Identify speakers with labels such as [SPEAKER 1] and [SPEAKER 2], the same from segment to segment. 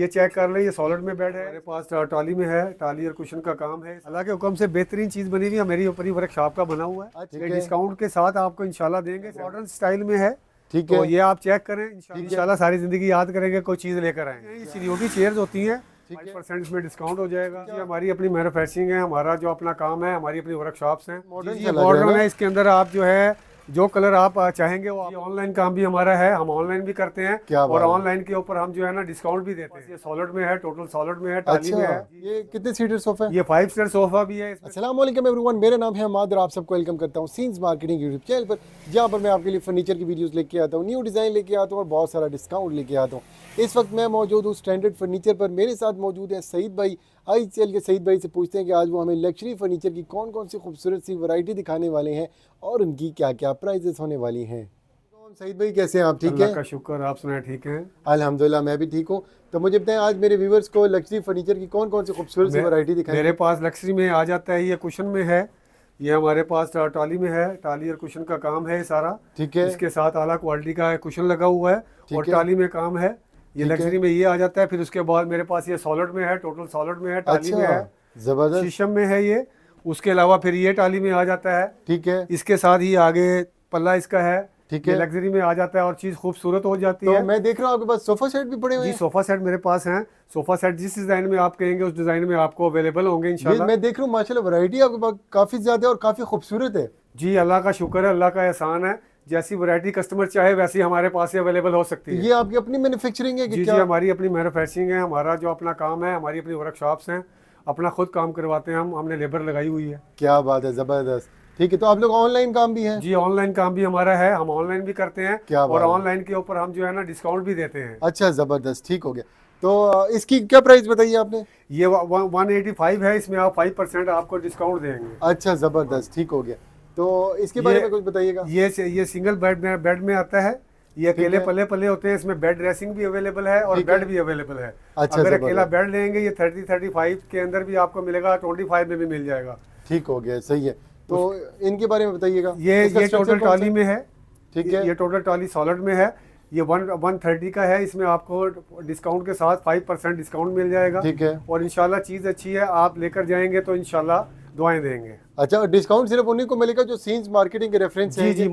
[SPEAKER 1] ये चेक कर लें ये सॉलिड में बैठ है हमारे पास टाली में है टाली और कुशन का काम है हालांकि हुक्म से बेहतरीन चीज बनी हुई है मेरी ही वर्कशॉप का बना हुआ है डिस्काउंट अच्छा। के साथ आपको इंशाल्लाह देंगे मॉडर्न अच्छा। स्टाइल में है ठीक तो है तो ये आप चेक करें इंशाल्लाह सारी जिंदगी याद करेंगे कोई चीज लेकर आए सीरियोटी चेयर होती है परसेंट इसमें डिस्काउंट हो जाएगा ये हमारी अपनी मैनुफेक्चरिंग है हमारा जो अपना काम है हमारी अपनी वर्कशॉप है मॉडर्न है इसके अंदर आप जो है जो कलर आप चाहेंगे वो ऑनलाइन काम भी हमारा है हम ऑनलाइन भी करते हैं क्या और ऑनलाइन के ऊपर हम जो है ना डिस्काउंट भी देते हैं ये सॉलिड में है टोटल सॉलिड में है अच्छा, में है
[SPEAKER 2] ये कितने सीटर सोफा है ये फाइव सीटर सोफा भी है अस्सलाम वालेकुम एवरीवन मेरा नाम है मादर आप सबको वेलकम करता हूँ सीन्स मार्केटिंग यूट्यूब चैनल पर जहाँ पर मैं आपके लिए फर्नीचर की वीडियोज लेके आता हूँ न्यू डिज़ाइन लेके आता हूँ और बहुत सारा डिस्काउंट लेके आता हूँ इस वक्त मैं मौजूद हूँ स्टैंडर्ड फर्नीचर पर मेरे साथ मौजूद है सईद भाई आई सी के सईद भाई से पूछते हैं कि आज वो हमें लक्जरी फर्नीचर की कौन कौन सी खूबसूरत सी वैरायटी दिखाने वाले हैं और उनकी क्या क्या प्राइजेस होने वाली हैं सईद भाई कैसे हैं आप ठीक हैं का शुक्र आप सुना ठीक हैं अल्हम्दुलिल्लाह मैं भी ठीक हूँ तो मुझे बताएं आज मेरे व्यूवर्स को लक्जरी फर्नीचर की कौन कौन सी खूबसूरत सी वरायटी दिखाई मेरे
[SPEAKER 1] पास लक्जरी में आ जाता है ये कुशन में है ये हमारे पास टाली में है टाली और कुशन का काम है सारा ठीक है इसके साथ आला क्वालिटी का कुशन लगा हुआ है और टाली में काम है ये लग्जरी में ये आ जाता है फिर उसके बाद मेरे पास ये सॉलिड में है टोटल सॉलिड में है टाली में अच्छा, है जबरदस्त शीशम में है ये उसके अलावा फिर ये टाली में आ जाता है ठीक है इसके साथ ही आगे पल्ला इसका है ठीक है लग्जरी में आ जाता है और चीज खूबसूरत हो जाती तो है मैं देख रहा हूँ आपके पास सोफा सेट भी पड़े हुए हैं सोफा सेट मेरे पास हैं सोफा सेट जिस डिजाइन में आप कहेंगे उस डिजाइन में आपको अवेलेबल होंगे इंशाल्लाह मैं देख रहा हूँ माशाल्लाह वैरायटी आपके पास काफी ज्यादा और काफी खूबसूरत है जी अल्लाह का शुक्र है अल्लाह का एहसान है जैसी वैरायटी कस्टमर चाहे वैसी हमारे पास ही अवेलेबल हो सकती तो है ये आपकी अपनी मैन्युफैक्चरिंग है कि जी क्या? जी हमारी अपनी मैन्युफैक्चरिंग है हमारा जो अपना काम है हमारी अपनी वर्कशॉप्स हैं अपना खुद काम करवाते हैं हम हमने लेबर लगाई हुई है
[SPEAKER 2] क्या बात है ज़बरदस्त
[SPEAKER 1] ठीक है तो आप लोग ऑनलाइन काम भी है जी ऑनलाइन काम भी हमारा है हम ऑनलाइन भी करते हैं क्या और ऑनलाइन के ऊपर हम जो है ना डिस्काउंट भी देते हैं
[SPEAKER 2] अच्छा ज़बरदस्त ठीक हो गया तो
[SPEAKER 1] इसकी क्या प्राइस बताइए आपने ये फाइव है इसमें आप फाइव परसेंट आपको डिस्काउंट देंगे
[SPEAKER 2] अच्छा ज़बरदस्त ठीक हो गया
[SPEAKER 1] तो इसके बारे में कुछ बताइएगा ये ये सिंगल बेड में बेड में आता है ये अकेले पले पले होते हैं इसमें बेड ड्रेसिंग भी अवेलेबल है और बेड भी अवेलेबल है अच्छा अगर अच्छा, अकेला बेड लेंगे ये थर्टी थर्टी फाइव के अंदर भी आपको मिलेगा ट्वेंटी फाइव में भी मिल जाएगा
[SPEAKER 2] ठीक हो गया सही है
[SPEAKER 1] तो इनके बारे में बताइएगा ये ये टोटल ट्रॉली में है ठीक है ये टोटल ट्रॉली सॉलिड में है ये वन वन थर्टी का है इसमें आपको डिस्काउंट के साथ फाइव परसेंट डिस्काउंट मिल जाएगा ठीक है और इनशाला चीज़ अच्छी है आप लेकर जाएंगे तो इनशाला दुआएं देंगे अच्छा डिस्काउंट सिर्फ उन्हीं को मिलेगा जो सीन्स मार्केटिंग के रेफरेंस जी जी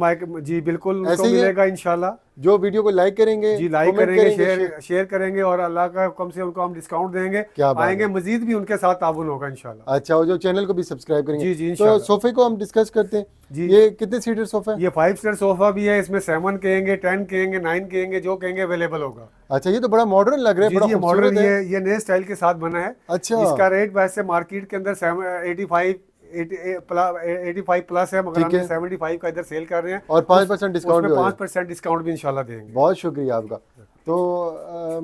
[SPEAKER 1] जी बिल्कुल तो मिलेगा
[SPEAKER 2] इनशाला जो वीडियो को लाइक करेंगे जी लाइक करेंगे, करेंगे शेयर
[SPEAKER 1] शेयर करेंगे और अल्लाह का कम से हम डिस्काउंट देंगे क्या आएंगे मजीद भी उनके साथ ताउन होगा इनशाला
[SPEAKER 2] अच्छा और जो चैनल को भी सब्सक्राइब करेंगे जी जी तो सोफे को हम डिस्कस करते हैं जी ये कितने सीटर सोफा है ये फाइव सीटर सोफा भी है इसमें
[SPEAKER 1] सेवन कहेंगे टेन कहेंगे नाइन कहेंगे जो कहेंगे अवेलेबल होगा
[SPEAKER 2] अच्छा ये तो बड़ा मॉडर्न लग रहा है मॉडर्न ये
[SPEAKER 1] ये नए स्टाइल के साथ बना है अच्छा इसका रेट वैसे मार्केट के अंदर एटी फाइव भी देंगे
[SPEAKER 2] बहुत शुक्रिया आपका तो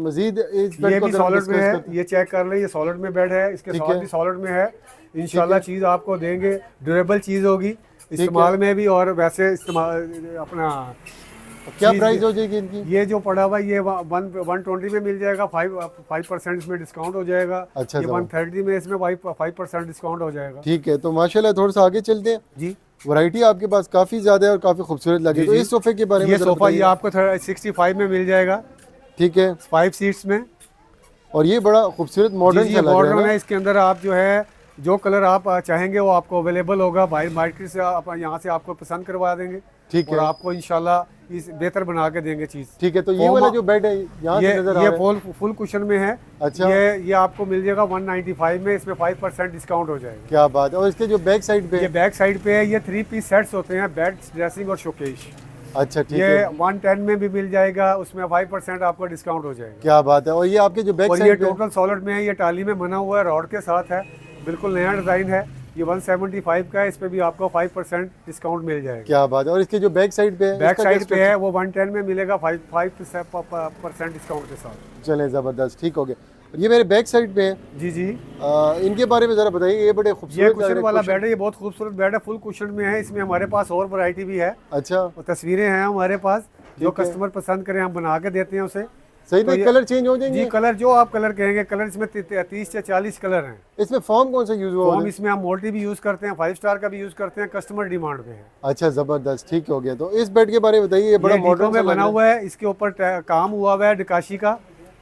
[SPEAKER 2] मजीद ये सॉलिड में है
[SPEAKER 1] ये चेक कर लें सॉलिड में बेड है इसके सॉलिड में है इनशाला चीज़ आपको देंगे ड्यूरेबल चीज़ होगी इस्तेमाल में भी और वैसे इस्तेमाल अपना क्या प्राइस हो जाएगी इनकी ये जो पड़ा हुआ ये वन वन ट्वेंटी में मिल जाएगा फाइव फाइव परसेंट इसमें डिस्काउंट हो जाएगा अच्छा ये वन थर्टी में इसमें फाइव परसेंट डिस्काउंट हो जाएगा
[SPEAKER 2] ठीक है तो माशाल्लाह थोड़ा सा आगे चलते हैं जी वैरायटी आपके पास काफ़ी ज़्यादा है और काफ़ी खूबसूरत लगे तो इस सोफे के बारे में सोफा ये आपको
[SPEAKER 1] थोड़ा सिक्सटी फाइव में मिल जाएगा
[SPEAKER 2] ठीक है फाइव सीट्स में और ये बड़ा खूबसूरत मॉडर्न मॉडर्न है
[SPEAKER 1] इसके अंदर आप जो है जो कलर आप चाहेंगे वो आपको अवेलेबल होगा बाहर मार्केट से आप यहाँ से आपको पसंद करवा देंगे ठीक है आपको इनशाला इस बेहतर बना के देंगे चीज ठीक है तो ये वाला जो
[SPEAKER 2] बेड है यहाँ ये, नजर ये फुल
[SPEAKER 1] फुल कुशन में है अच्छा ये ये आपको मिल जाएगा 195 में इसमें 5 परसेंट डिस्काउंट हो जाएगा
[SPEAKER 2] क्या बात है और इसके जो बैक साइड
[SPEAKER 1] पे ये बैक साइड पे है ये थ्री पीस सेट्स होते हैं बेड ड्रेसिंग और शोकेश
[SPEAKER 2] अच्छा ठीक है
[SPEAKER 1] वन टेन में भी मिल जाएगा उसमें फाइव परसेंट आपका डिस्काउंट हो जाएगा
[SPEAKER 2] क्या बात है और ये आपके जो बैक साइड ये टोटल
[SPEAKER 1] सॉलिड में है ये टाली में बना हुआ है रॉड के साथ है बिल्कुल नया डिजाइन है ये 175 का है इस पर भी आपको 5 परसेंट डिस्काउंट मिल जाएगा
[SPEAKER 2] क्या बात है और इसके जो बैक साइड पे है बैक साइड पे है
[SPEAKER 1] वो 110 में मिलेगा 5 परसेंट डिस्काउंट के साथ
[SPEAKER 2] चले ज़बरदस्त ठीक हो गया ये मेरे बैक साइड पे है जी जी आ, इनके बारे में ज़रा बताइए ये बड़े खूबसूरत कुशन वाला बेड है
[SPEAKER 1] ये बहुत खूबसूरत बेड है फुल कुशन में है इसमें हमारे पास और वैरायटी भी है अच्छा तस्वीरें हैं हमारे पास जो कस्टमर पसंद करें हम बना के देते हैं उसे सही तो, तो ये, कलर चेंज हो जाएंगे ये कलर जो आप कलर कहेंगे कलर इसमें तीस या चालीस कलर हैं इसमें फॉर्म कौन सा यूज हुआ फॉर्म इसमें हम मोल्टी भी यूज करते हैं फाइव स्टार का भी यूज करते हैं कस्टमर डिमांड पे है
[SPEAKER 2] अच्छा जबरदस्त ठीक हो गया तो इस बेड
[SPEAKER 1] के बारे में बताइए बड़ा मॉडल में बना हुआ है इसके ऊपर काम हुआ हुआ है निकाशी का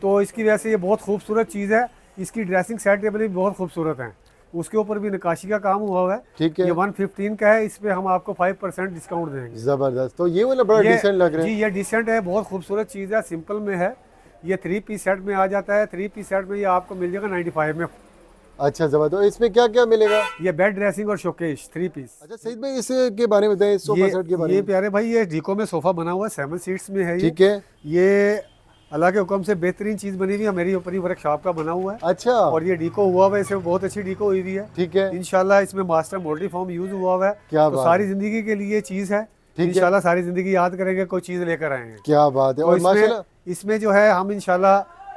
[SPEAKER 1] तो इसकी वजह से ये बहुत खूबसूरत चीज़ है इसकी ड्रेसिंग सेट टेबल भी बहुत खूबसूरत है उसके ऊपर भी निकाशी का काम हुआ हुआ है ठीक है ये 115 का है इस पे हम आपको 5 परसेंट डिस्काउंट देंगे
[SPEAKER 2] जबरदस्त तो ये वाला बड़ा डिसेंट लग रहा है जी
[SPEAKER 1] ये डिसेंट है बहुत खूबसूरत चीज़ है सिंपल में है ये थ्री पी सेट में आ जाता है थ्री पी सेट में ये आपको मिल जाएगा नाइन्टी फाइव में अच्छा जब तो इसमें क्या क्या मिलेगा ये बेड ड्रेसिंग और शोकेश थ्री पीस अच्छा सही भाई इसके बारे में बताएं सोफा सेट के बारे में ये प्यारे भाई ये डिको में सोफा बना हुआ है सेवन सीट्स में है ठीक है ये अल्लाह के हुक्म से बेहतरीन चीज बनी हुई है मेरी ऊपर ही वर्कशॉप का बना हुआ है अच्छा और ये डीको हुआ हुआ है इसमें बहुत अच्छी डीको हुई हुई है ठीक है इनशाला इसमें मास्टर मोल्टी फॉर्म यूज हुआ हुआ है क्या तो सारी जिंदगी के लिए चीज है इनशाला सारी जिंदगी याद करेंगे कोई चीज लेकर आएंगे
[SPEAKER 2] क्या बात है तो और
[SPEAKER 1] इसमें जो है हम इनशाला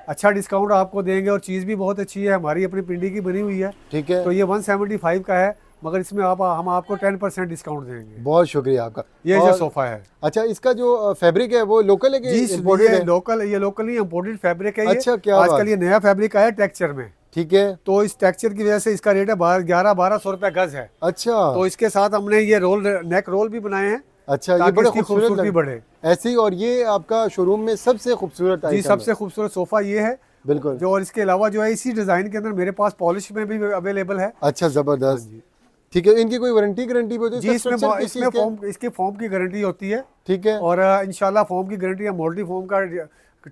[SPEAKER 1] अच्छा डिस्काउंट आपको देंगे और चीज़ भी बहुत अच्छी है हमारी अपनी पिंडी की बनी हुई है ठीक है तो ये वन सेवेंटी फाइव का है मगर इसमें आप हम आपको टेन परसेंट डिस्काउंट देंगे
[SPEAKER 2] बहुत शुक्रिया आपका ये जो सोफा है
[SPEAKER 1] अच्छा इसका जो फैब्रिक है वो लोकल है जी ये है? लोकल ये लोकल ही इम्पोर्टेड फैब्रिक है अच्छा क्या आजकल ये नया फैब्रिक आया टेक्चर में ठीक है तो इस टेक्चर की वजह से इसका रेट है ग्यारह बारह सौ रुपया गज है अच्छा तो इसके साथ हमने ये रोल नेक रोल भी बनाए हैं अच्छा ये बड़े खूबसूरत भी बढ़े ऐसे ही और ये आपका शोरूम में सबसे खूबसूरत जी सबसे खूबसूरत सोफा ये है बिल्कुल जो और इसके अलावा जो है इसी डिजाइन के अंदर मेरे पास पॉलिश में भी अवेलेबल है
[SPEAKER 2] अच्छा जबरदस्त हाँ जी ठीक
[SPEAKER 1] है इनकी कोई वारंटी
[SPEAKER 2] गारंटी भी होती है इसमें फॉर्म
[SPEAKER 1] इसके फॉर्म की गारंटी होती है ठीक है और इनशाला फॉर्म की गारंटी या मोल्टी फॉर्म का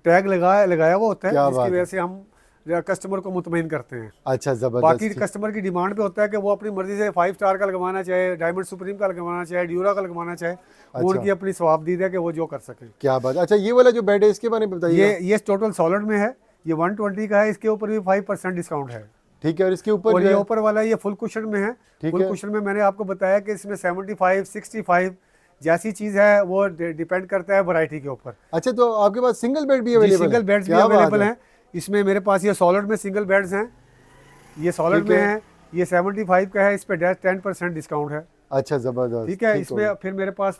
[SPEAKER 1] टैग लगाया लगाया हुआ होता है जिसकी वजह से हम कस्टमर को मुतमिन करते हैं
[SPEAKER 2] अच्छा जबरदस्त बाकी कस्टमर
[SPEAKER 1] की डिमांड पे होता है कि वो अपनी मर्जी से फाइव स्टार का लगवाना चाहे डायमंड सुप्रीम का लगवाना चाहे ड्यूरा का लगवाना चाहे अच्छा। उनकी अपनी स्वाब दी है कि वो जो कर सके क्या बात अच्छा ये वाला जो बेड है इसके बारे में बताइए ये ये टोटल सॉलिड में है ये वन ट्वेंटी का है इसके ऊपर भी फाइव डिस्काउंट है ठीक है और इसके ऊपर ये ऊपर वाला ये फुल कुशन में है फुल कुशन में मैंने आपको बताया कि इसमें सेवेंटी फाइव सिक्सटी फाइव जैसी चीज है वो डिपेंड करता है वराइटी के ऊपर अच्छा तो आपके पास सिंगल बेड भी अवेलेबल सिंगल बेड भी अवेलेबल है इसमें मेरे पास ये सॉलिड में सिंगल बेड्स हैं ये सॉलिड में है ये सेवेंटी फाइव का है इस पर टेन परसेंट डिस्काउंट है अच्छा जबरदस्त ठीक है इसमें फिर मेरे पास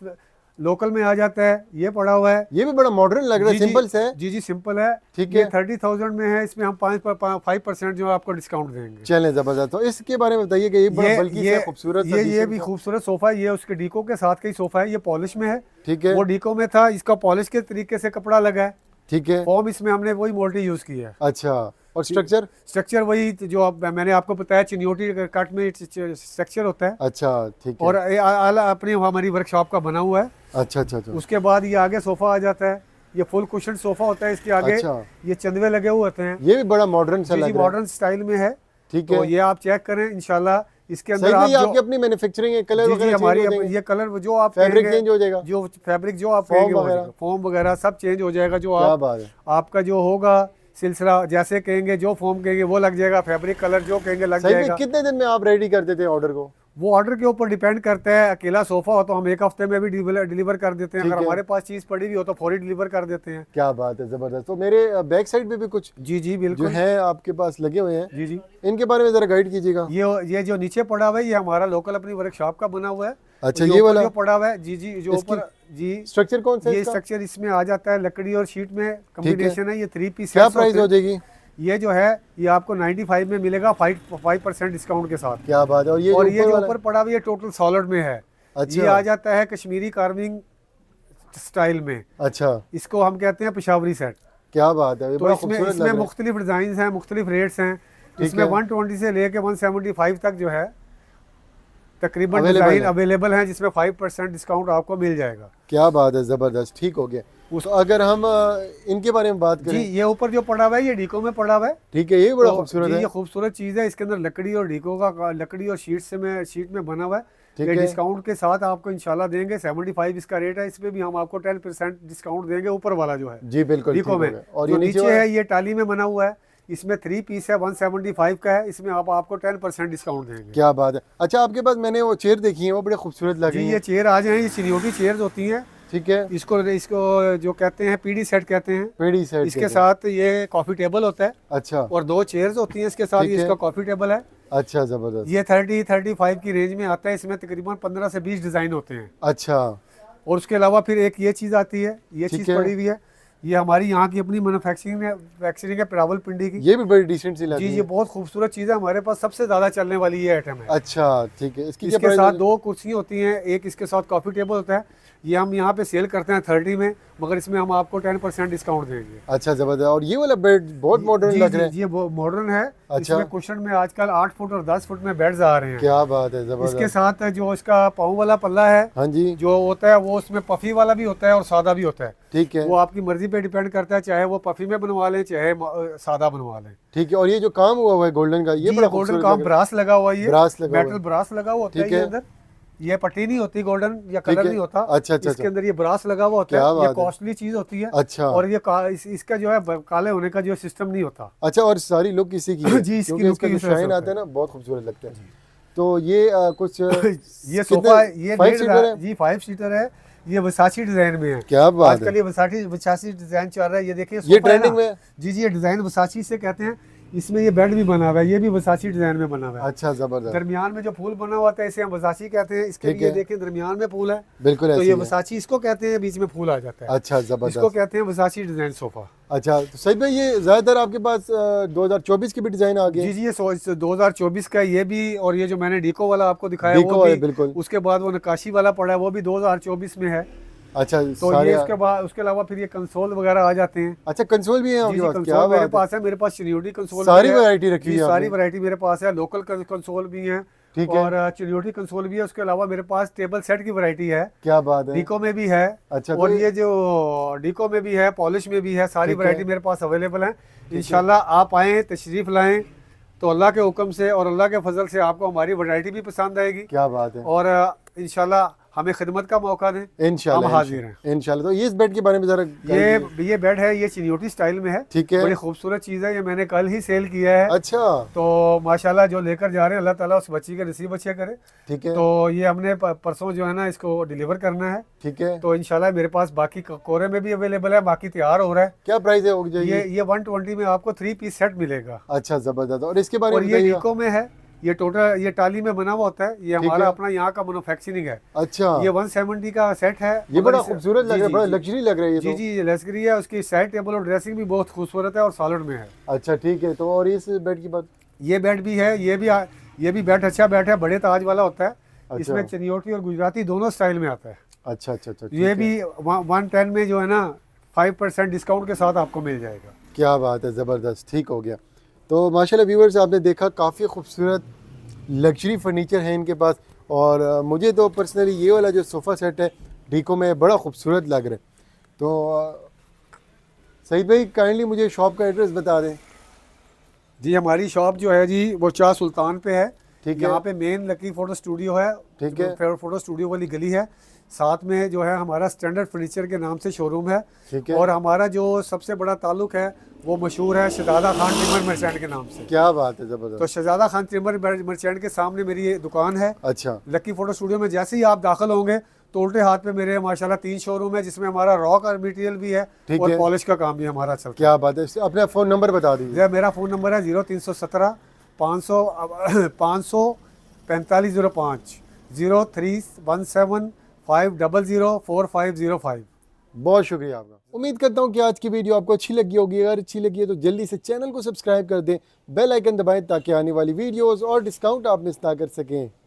[SPEAKER 1] लोकल में आ जाता है ये पड़ा हुआ है ये भी बड़ा मॉडर्न लग रहा है सिंपल से जी जी सिंपल है ठीक है थर्टी थाउजेंड में है इसमें हम पाँच फाइव परसेंट जो आपको डिस्काउंट देंगे
[SPEAKER 2] चले जबरदस्त तो
[SPEAKER 1] इसके बारे में बताइए कि ये बड़ा बल्कि ये खूबसूरत ये ये भी खूबसूरत सोफा है ये उसके डीको के साथ का ही सोफा है ये पॉलिश में है ठीक है वो डीको में था इसका पॉलिश के तरीके से कपड़ा लगा है ठीक है फॉर्म इसमें हमने वही मोल्टी यूज की है अच्छा और स्ट्रक्चर स्ट्रक्चर वही जो आप, मैंने आपको बताया चिन्योटी कट में स्ट्रक्चर होता है
[SPEAKER 2] अच्छा ठीक है और
[SPEAKER 1] आला अपने हमारी वर्कशॉप का बना हुआ है अच्छा अच्छा अच्छा उसके बाद ये आगे सोफा आ जाता है ये फुल कुशन सोफा होता है इसके आगे अच्छा। ये चंदवे लगे हुए होते हैं ये भी बड़ा मॉडर्न मॉडर्न स्टाइल में है ठीक है तो ये आप चेक करें इनशाला इसके अंदर आप आपकी
[SPEAKER 2] अपनी मैन्युफैक्चरिंग है कलर वगैरह हमारी
[SPEAKER 1] ये कलर जो आप फैब्रिक चेंज हो जाएगा जो फैब्रिक जो आप वगैरह फॉर्म वगैरह सब चेंज हो जाएगा जो आप आपका जो होगा सिलसिला जैसे कहेंगे जो फॉर्म कहेंगे वो लग जाएगा फैब्रिक कलर जो कहेंगे लग जाएगा कितने दिन
[SPEAKER 2] में आप रेडी कर देते हैं
[SPEAKER 1] ऑर्डर को वो ऑर्डर के ऊपर डिपेंड करते हैं अकेला सोफा हो तो हम एक हफ्ते में भी डिलीवर कर देते हैं अगर हमारे पास चीज पड़ी हुई हो तो फौरी डिलीवर कर देते हैं क्या बात है जबरदस्त तो मेरे बैक साइड में भी कुछ जी जी बिल्कुल है आपके पास लगे हुए हैं जी जी इनके बारे में जरा गाइड कीजिएगा ये ये जो नीचे पड़ा हुआ है ये हमारा लोकल अपनी वर्कशॉप का बना हुआ है अच्छा तो ये वाला पड़ा हुआ है जी जी जो ऊपर जी स्ट्रक्चर कौन सा ये स्ट्रक्चर इसमें आ जाता है लकड़ी और शीट में कॉम्बिनेशन है ये थ्री पीस क्या प्राइस हो जाएगी ये जो है ये आपको 95 में मिलेगा 5 फाइव परसेंट डिस्काउंट के साथ क्या बात है और ये और जो ऊपर पड़ा हुआ ये टोटल सॉलिड में
[SPEAKER 2] है अच्छा ये आ
[SPEAKER 1] जाता है कश्मीरी कार्विंग स्टाइल में अच्छा इसको हम कहते हैं पिशावरी सेट क्या बात है तो इसमें इसमें मुख्तलिफ डिज़ाइन है मुख्तलिफ रेट्स हैं इसमें वन ट्वेंटी से लेके वन सेवेंटी फाइव तक जो है
[SPEAKER 2] तकरीबन डिज़ाइन
[SPEAKER 1] अवेलेबल हैं जिसमें फाइव परसेंट डिस्काउंट आपको मिल जाएगा
[SPEAKER 2] क्या बात है ज़बरदस्त ठीक हो गया
[SPEAKER 1] उस अगर हम इनके बारे में बात करें जी ये ऊपर जो पड़ा हुआ है ये डीको में पड़ा हुआ है ठीक है ये बड़ा तो खूबसूरत है ये खूबसूरत चीज़ है इसके अंदर लकड़ी और डीको का लकड़ी और शीट से में शीट में बना हुआ है ठीक है डिस्काउंट के साथ आपको इनशाला देंगे फाइव इसका रेट है इसमें भी हम आपको टेन परसेंट डिस्काउंट देंगे ऊपर वाला जो है जी बिल्कुल डीको में और नीचे है ये टाली में बना हुआ है इसमें थ्री पीस है वन सेवेंटी फाइव का है इसमें आप आपको टेन परसेंट डिस्काउंट देंगे क्या बात है अच्छा आपके पास मैंने वो चेयर देखी है वो बड़े खूबसूरत लगी ये चेयर आ जाए ये चिनियोटी चेयर होती है ठीक है इसको इसको जो कहते हैं पीडी सेट कहते हैं पीडी सेट इसके साथ ये कॉफी टेबल होता है अच्छा और
[SPEAKER 2] दो चेयर्स होती हैं इसके साथ ये इसका कॉफी टेबल है अच्छा जबरदस्त ये
[SPEAKER 1] थर्टी थर्टी फाइव की रेंज में आता है इसमें तकरीबन पंद्रह से बीस डिजाइन होते हैं
[SPEAKER 2] अच्छा और
[SPEAKER 1] उसके अलावा फिर एक ये चीज आती है ये चीज पड़ी हुई है ये हमारी यहाँ की अपनी मैनुफैक्चरिंग है वैक्चरिंग है पिरावल पिंडी की ये भी बड़ी डिसेंट सी जी ये बहुत खूबसूरत चीज़ है हमारे पास सबसे ज़्यादा चलने वाली ये आइटम है
[SPEAKER 2] अच्छा ठीक है इसकी इसके साथ
[SPEAKER 1] दो कुर्सियाँ होती हैं एक इसके साथ कॉफ़ी टेबल होता है ये हम यहाँ पे सेल करते हैं थर्टी में मगर इसमें हम आपको टेन परसेंट डिस्काउंट देंगे
[SPEAKER 2] अच्छा जबरदस्त और ये वाला बेड बहुत मॉडर्न लग रहा है
[SPEAKER 1] ये मॉडर्न है अच्छा कुशन में आजकल आठ फुट और दस फुट में बेड्स आ रहे हैं क्या बात है जबरदस्त इसके साथ जो इसका पाऊ वाला पल्ला है हाँ जी जो होता है वो उसमें पफी वाला भी होता है और सादा भी होता है ठीक है वो आपकी मर्जी पे डिपेंड करता है चाहे वो पफी में बनवा लें चाहे सादा बनवा लें
[SPEAKER 2] ठीक है और ये जो काम हुआ हुआ है गोल्डन का ये बड़ा गोल्डन काम ब्रास लगा हुआ ये ब्रास लगा मेटल
[SPEAKER 1] ब्रास लगा हुआ होता है अंदर ये पट्टी नहीं होती गोल्डन या कलर नहीं होता अच्छा अच्छा इसके अच्छा। अंदर ये ब्रास लगा हुआ होता है ये कॉस्टली चीज होती है अच्छा और ये इस, इसका जो है काले होने का जो सिस्टम नहीं होता
[SPEAKER 2] अच्छा और सारी लुक इसी की जी इसकी लुक की शाइन आता है ना बहुत खूबसूरत लगता है तो ये कुछ
[SPEAKER 1] ये सोफा ये जी फाइव सीटर है ये वसासी डिजाइन में है क्या बात आजकल ये वसासी वसासी डिजाइन चल रहा है ये देखिए ये ट्रेंडिंग में जी जी ये डिजाइन वसासी से कहते हैं इसमें ये बेड भी बना हुआ है ये भी वसासी डिजाइन में बना हुआ है अच्छा जबरदस्त दरमियान में जो फूल बना हुआ है इसे हम वसासी कहते हैं इसके लिए देखें दरमियान में फूल है बिल्कुल तो ये बसासी इसको कहते हैं बीच में फूल आ जाता है अच्छा जबरदस्त इसको कहते हैं वसासी डिजाइन सोफा अच्छा तो सही में ये ज्यादातर आपके पास चौबीस की भी डिजाइन आ गई जी जी ये 2024 का ये भी और ये जो मैंने डीको वाला आपको दिखाया वो भी बिल्कुल उसके बाद वो नकाशी वाला पड़ा है वो भी चौबीस में है अच्छा तो ये बाद उसके अलावा फिर ये कंसोल वगैरह आ जाते हैं अच्छा कंसोल भी है क्या मेरे पास है मेरे पास कंसोल सारी वैरायटी रखी है सारी वैरायटी मेरे पास है लोकल कंसोल भी है ठीक है और कंसोल भी है उसके अलावा मेरे पास टेबल सेट की है
[SPEAKER 2] क्या बात है
[SPEAKER 1] में भी है अच्छा तो और ये जो डीको में भी है पॉलिश में भी है सारी वरायटी मेरे पास अवेलेबल है इनशाला आप आए तशरीफ लाए तो अल्लाह के हुक्म से और अल्लाह के फजल से आपको हमारी वरायटी भी पसंद आएगी
[SPEAKER 2] क्या बात है और
[SPEAKER 1] इनशाला हमें खिदमत का मौका दें इंशाल्लाह हम हाजिर हैं
[SPEAKER 2] इंशाल्लाह तो ये इस बेड के बारे में जरा ये
[SPEAKER 1] ये बेड है ये चिनियोटी स्टाइल में है ठीक है बड़ी खूबसूरत चीज़ है ये मैंने कल ही सेल किया है अच्छा तो माशाल्लाह जो लेकर जा रहे हैं अल्लाह ताला उस बच्ची के नसीब अच्छे करे ठीक है तो ये हमने परसों जो है ना इसको डिलीवर करना है ठीक है तो इनशाला मेरे पास बाकी कोरे में भी अवेलेबल है बाकी तैयार हो रहा है क्या प्राइस है ये ये वन में आपको थ्री पीस सेट मिलेगा
[SPEAKER 2] अच्छा जबरदस्त और इसके बारे में ये इको
[SPEAKER 1] में है ये टोटल ये टाली में बना हुआ होता है ये हमारा अपना यहाँ का मैनुफेक्चरिंग है अच्छा ये वन सेवेंटी का सेट है ये बड़ा खूबसूरत लग रहा है लग्जरी लग रही है जी तो। जी लग्जरी है उसकी सेट टेबल और ड्रेसिंग भी बहुत खूबसूरत है और सॉलिड में है अच्छा ठीक है तो और इस बेड की बात ये बेड भी है ये भी ये भी बेड अच्छा बेड है बड़े ताज वाला होता है अच्छा। इसमें चनियोटी और गुजराती दोनों स्टाइल में आता है
[SPEAKER 2] अच्छा अच्छा अच्छा ये भी
[SPEAKER 1] वन टेन में जो है
[SPEAKER 2] ना फाइव परसेंट डिस्काउंट के साथ आपको मिल जाएगा क्या बात है ज़बरदस्त ठीक हो गया तो माशाल्लाह व्यूवर्स आपने देखा काफ़ी खूबसूरत लग्जरी फर्नीचर है इनके पास और मुझे तो पर्सनली ये वाला जो सोफ़ा सेट है डीको में बड़ा खूबसूरत लग रहा है तो सईद भाई काइंडली मुझे शॉप का एड्रेस बता दें
[SPEAKER 1] जी हमारी शॉप जो है जी वो चार सुल्तान पे है ठीक है यहाँ पे मेन लकी फोटो स्टूडियो है ठीक है फोटो स्टूडियो वाली गली है साथ में जो है हमारा स्टैंडर्ड फर्नीचर के नाम से शोरूम है, है और हमारा जो सबसे बड़ा ताल्लुक है वो मशहूर है शहजादा खान टिमर मर्चेंट के
[SPEAKER 2] नाम से क्या बात है जबरदस्त तो
[SPEAKER 1] शहजादा खान टिमर मर्चेंट के सामने मेरी ये दुकान है अच्छा लकी फोटो स्टूडियो में जैसे ही आप दाखिल होंगे तो उल्टे हाथ में मेरे माशाल्लाह तीन शोरूम है जिसमें हमारा रॉक और मटेरियल भी है और पॉलिश का काम भी हमारा चलता क्या बात है अपना फ़ोन नंबर बता दीजिए मेरा फ़ोन नंबर है जीरो तीन सौ सत्रह पाँच सौ पाँच सौ पैंतालीस जीरो पाँच zero three one seven five double zero four five zero five बहुत शुक्रिया
[SPEAKER 2] आपका उम्मीद करता हूँ कि आज की वीडियो आपको अच्छी लगी होगी अगर अच्छी लगी है तो जल्दी से चैनल को सब्सक्राइब कर दें बेल आइकन दबाएं ताकि आने वाली वीडियोस और डिस्काउंट आप मिस ना कर सकें